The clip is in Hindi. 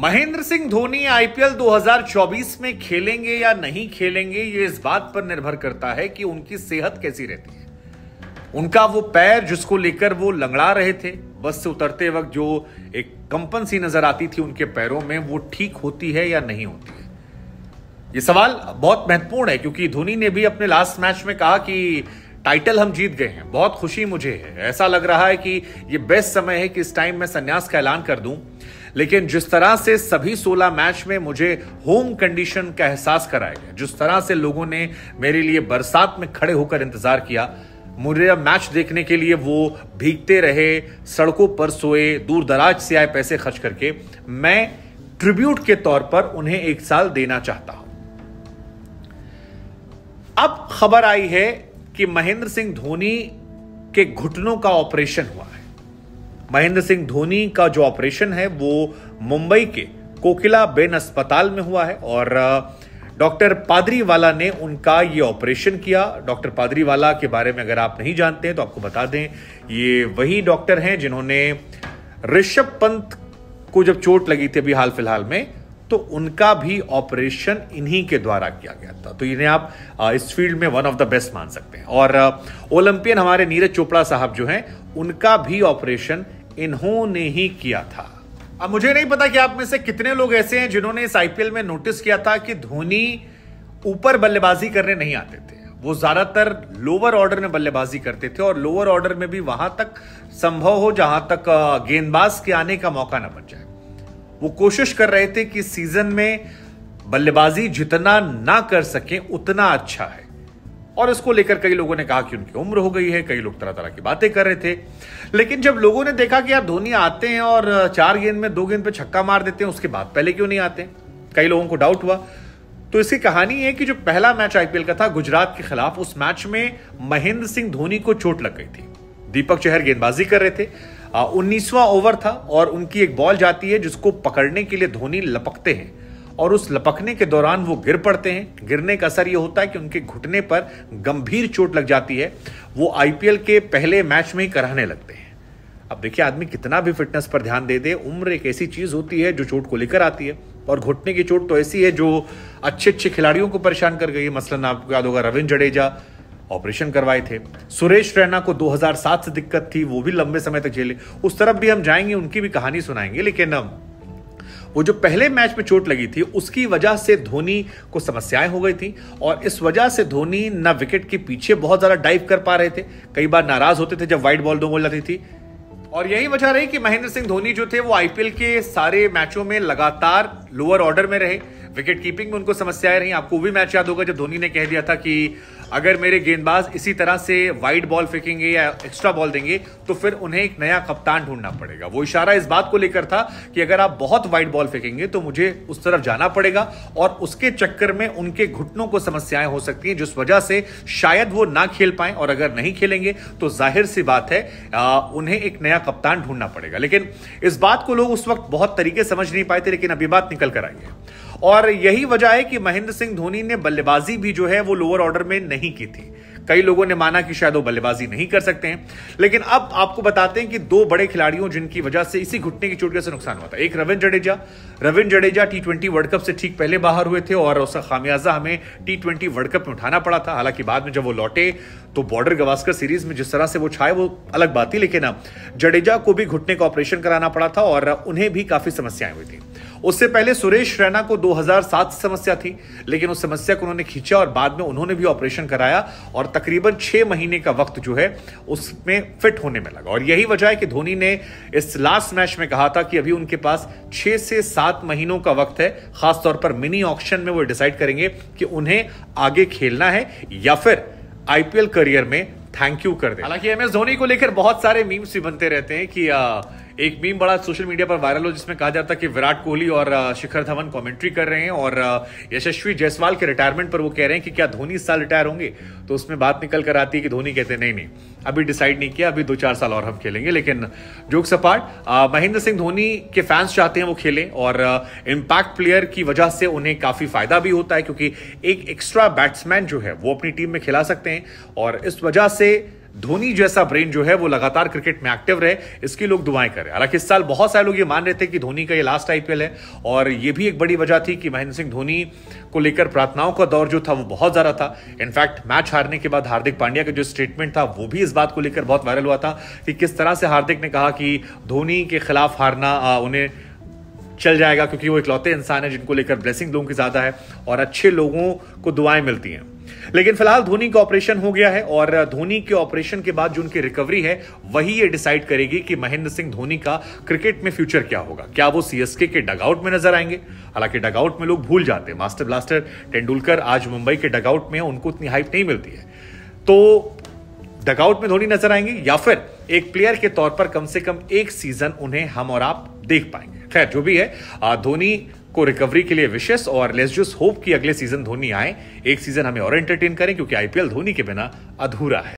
महेंद्र सिंह धोनी आईपीएल 2024 में खेलेंगे या नहीं खेलेंगे ये इस बात पर निर्भर करता है कि उनकी सेहत कैसी रहती है उनका वो पैर जिसको लेकर वो लंगड़ा रहे थे बस से उतरते वक्त जो एक कंपन सी नजर आती थी उनके पैरों में वो ठीक होती है या नहीं होती है ये सवाल बहुत महत्वपूर्ण है क्योंकि धोनी ने भी अपने लास्ट मैच में कहा कि टाइटल हम जीत गए हैं बहुत खुशी मुझे है ऐसा लग रहा है कि ये बेस्ट समय है कि इस टाइम मैं संन्यास का ऐलान कर दूं लेकिन जिस तरह से सभी 16 मैच में मुझे होम कंडीशन का एहसास कराया गया जिस तरह से लोगों ने मेरे लिए बरसात में खड़े होकर इंतजार किया मुझे मैच देखने के लिए वो भीगते रहे सड़कों पर सोए दूर दराज से आए पैसे खर्च करके मैं ट्रिब्यूट के तौर पर उन्हें एक साल देना चाहता हूं अब खबर आई है कि महेंद्र सिंह धोनी के घुटनों का ऑपरेशन हुआ है महेंद्र सिंह धोनी का जो ऑपरेशन है वो मुंबई के कोकिला बेन अस्पताल में हुआ है और डॉक्टर पादरीवाला ने उनका ये ऑपरेशन किया डॉक्टर पादरीवाला के बारे में अगर आप नहीं जानते हैं तो आपको बता दें ये वही डॉक्टर हैं जिन्होंने ऋषभ पंत को जब चोट लगी थी अभी हाल फिलहाल में तो उनका भी ऑपरेशन इन्हीं के द्वारा किया गया था तो इन्हें आप इस फील्ड में वन ऑफ द बेस्ट मान सकते हैं और ओलंपियन हमारे नीरज चोपड़ा साहब जो हैं उनका भी ऑपरेशन इन्होंने ही किया था अब मुझे नहीं पता कि आप में से कितने लोग ऐसे हैं जिन्होंने इस आईपीएल में नोटिस किया था कि धोनी ऊपर बल्लेबाजी करने नहीं आते थे वो ज्यादातर लोअर ऑर्डर में बल्लेबाजी करते थे और लोअर ऑर्डर में भी वहां तक संभव हो जहां तक गेंदबाज के आने का मौका ना बन जाए वो कोशिश कर रहे थे कि सीजन में बल्लेबाजी जितना ना कर सके उतना अच्छा है और इसको लेकर कई लोगों ने कहा कि उनकी उम्र हो गई है कई लोग तरह तरह की बातें कर रहे थे लेकिन जब लोगों ने देखा कि यार धोनी आते हैं और चार गेंद में दो गेंद पे छक्का मार देते हैं उसके बाद पहले क्यों नहीं आते कई लोगों को डाउट हुआ तो इसकी कहानी है कि जो पहला मैच आईपीएल का था गुजरात के खिलाफ उस मैच में महेंद्र सिंह धोनी को चोट लग गई थी दीपक चहर गेंदबाजी कर रहे थे उन्नीसवां ओवर था और उनकी एक बॉल जाती है जिसको पकड़ने के लिए धोनी लपकते हैं और उस लपकने के दौरान वो गिर पड़ते हैं गिरने का असर ये होता है कि उनके घुटने पर गंभीर चोट लग जाती है वो आईपीएल के पहले मैच में ही कराने लगते हैं अब देखिए आदमी कितना भी फिटनेस पर ध्यान दे दे उम्र एक ऐसी चीज़ होती है जो चोट को लेकर आती है और घुटने की चोट तो ऐसी है जो अच्छे अच्छे खिलाड़ियों को परेशान कर गई है मसलन आपको याद होगा रविंद्र जडेजा ऑपरेशन करवाए थे सुरेश रैना को 2007 से दिक्कत थी वो भी लंबे समय तक झेले उस तरफ भी हम जाएंगे उनकी भी कहानी सुनाएंगे लेकिन वो जो पहले मैच में चोट लगी थी उसकी वजह से धोनी को समस्याएं हो गई थी और इस वजह से धोनी ना विकेट के पीछे बहुत ज़्यादा डाइव कर पा रहे थे कई बार नाराज होते थे जब वाइट बॉल दो बोल जाती थी और यही वजह रही कि महेंद्र सिंह धोनी जो थे वो आईपीएल के सारे मैचों में लगातार लोअर ऑर्डर में रहे विकेट कीपिंग में उनको समस्याएं रही आपको वो भी मैच याद होगा जब धोनी ने कह दिया था कि अगर मेरे गेंदबाज इसी तरह से वाइड बॉल फेंकेंगे या एक्स्ट्रा बॉल देंगे तो फिर उन्हें एक नया कप्तान ढूंढना पड़ेगा वो इशारा इस बात को लेकर था कि अगर आप बहुत वाइड बॉल फेंकेंगे तो मुझे उस तरफ जाना पड़ेगा और उसके चक्कर में उनके घुटनों को समस्याएं हो सकती हैं जिस वजह से शायद वो ना खेल पाए और अगर नहीं खेलेंगे तो जाहिर सी बात है आ, उन्हें एक नया कप्तान ढूंढना पड़ेगा लेकिन इस बात को लोग उस वक्त बहुत तरीके समझ नहीं पाए थे लेकिन अभी बात निकल कर आई है और यही वजह है कि महेंद्र सिंह धोनी ने बल्लेबाजी भी जो है वो लोअर ऑर्डर में नहीं की थी कई लोगों ने माना कि शायद वो बल्लेबाजी नहीं कर सकते हैं लेकिन अब आपको बताते हैं कि दो बड़े खिलाड़ियों जिनकी वजह से इसी घुटने की चोट से नुकसान हुआ था एक Ravindra Jadeja Ravindra Jadeja T twenty world cup से ठीक पहले बाहर हुए थे और उसका खामियाजा हमें टी ट्वेंटी वर्ल्ड कप में उठाना पड़ा था हालांकि बाद में जब वो लौटे तो बॉर्डर गवास्कर सीरीज में जिस तरह से वो छाए वो अलग बात थी लेकिन जडेजा को भी घुटने का ऑपरेशन कराना पड़ा था और उन्हें भी काफी समस्याएं हुई थी उससे पहले सुरेश रैना को 2007 समस्या थी लेकिन उस समस्या को उन्होंने खींचा और बाद में उन्होंने भी ऑपरेशन कराया और तकरीबन छह महीने का वक्त जो है उसमें फिट होने में लगा और यही वजह है कि धोनी ने इस लास्ट मैच में कहा था कि अभी उनके पास छह से सात महीनों का वक्त है खासतौर पर मिनी ऑप्शन में वो डिसाइड करेंगे कि उन्हें आगे खेलना है या फिर आईपीएल करियर में थैंक यू कर दे हालांकि एम एस धोनी को लेकर बहुत सारे मीम्स भी बनते रहते हैं कि आ, एक मीम बड़ा सोशल मीडिया पर वायरल हो जिसमें कहा जाता है कि विराट कोहली और शिखर धवन कमेंट्री कर रहे हैं और यशस्वी जायसवाल के रिटायरमेंट पर वो कह रहे हैं कि क्या धोनी इस साल रिटायर होंगे तो उसमें बात निकल कर आती है कि धोनी कहते नहीं नहीं अभी डिसाइड नहीं किया अभी दो चार साल और हम खेलेंगे लेकिन जोक सपाट महेंद्र सिंह धोनी के फैंस चाहते हैं वो खेलें और इम्पैक्ट प्लेयर की वजह से उन्हें काफ़ी फायदा भी होता है क्योंकि एक एक्स्ट्रा बैट्समैन जो है वो अपनी टीम में खिला सकते हैं और इस वजह से धोनी जैसा ब्रेन जो है वो लगातार क्रिकेट में एक्टिव रहे इसकी लोग दुआएं करें हालांकि इस साल बहुत सारे लोग ये मान रहे थे कि धोनी का ये लास्ट आईपीएल है और ये भी एक बड़ी वजह थी कि महेंद्र सिंह धोनी को लेकर प्रार्थनाओं का दौर जो था वो बहुत ज्यादा था इनफैक्ट मैच हारने के बाद हार्दिक पांड्या का जो स्टेटमेंट था वो भी इस बात को लेकर बहुत वायरल हुआ था कि किस तरह से हार्दिक ने कहा कि धोनी के खिलाफ हारना उन्हें चल जाएगा क्योंकि वो इकलौते इंसान है जिनको लेकर ब्लेसिंग लोगों की ज़्यादा है और अच्छे लोगों को दुआएं मिलती हैं लेकिन फिलहाल धोनी का ऑपरेशन हो गया है और धोनी के ऑपरेशन के बाद जो उनकी रिकवरी है वही ये डिसाइड करेगी कि महेंद्र सिंह धोनी का क्रिकेट में फ्यूचर क्या होगा क्या वो सीएसके के डगआउट में नजर आएंगे हालांकि डगआउट में लोग भूल जाते हैं मास्टर ब्लास्टर तेंदुलकर आज मुंबई के डगआउट में उनको उतनी हाइप नहीं मिलती है तो डगआउट में धोनी नजर आएंगे या फिर एक प्लेयर के तौर पर कम से कम एक सीजन उन्हें हम और आप देख पाएंगे खैर जो भी है धोनी को रिकवरी के लिए विशेष और लेस जस्ट होप कि अगले सीजन धोनी आए एक सीजन हमें और एंटरटेन करें क्योंकि आईपीएल धोनी के बिना अधूरा है